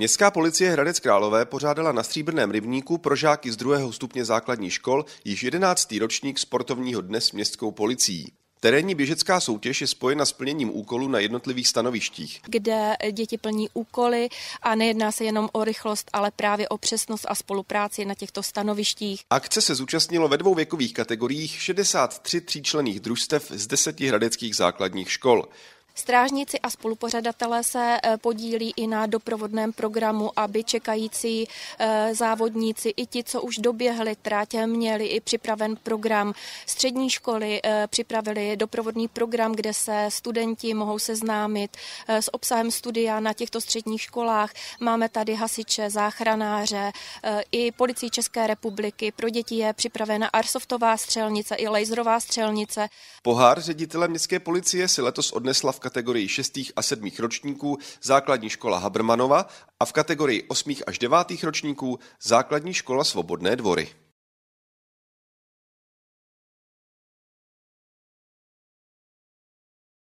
Městská policie Hradec Králové pořádala na Stříbrném rybníku pro žáky z druhého stupně základní škol již 11. ročník sportovního dne s městskou policií. Terénní běžecká soutěž je spojena s plněním úkolů na jednotlivých stanovištích. Kde děti plní úkoly a nejedná se jenom o rychlost, ale právě o přesnost a spolupráci na těchto stanovištích. Akce se zúčastnilo ve dvou věkových kategoriích 63 tříčlených družstev z deseti hradeckých základních škol. Strážníci a spolupořadatelé se e, podílí i na doprovodném programu, aby čekající e, závodníci i ti, co už doběhli trať, měli i připraven program. Střední školy e, připravili doprovodný program, kde se studenti mohou seznámit s obsahem studia na těchto středních školách. Máme tady hasiče, záchranáře, i policii České republiky. Pro děti je připravena arsoftová střelnice i laserová střelnice. Pohár ředitele městské policie si letos odnesla v v kategorii 6. a 7. ročníků základní škola Habermanova a v kategorii 8. až 9. ročníků základní škola Svobodné dvory.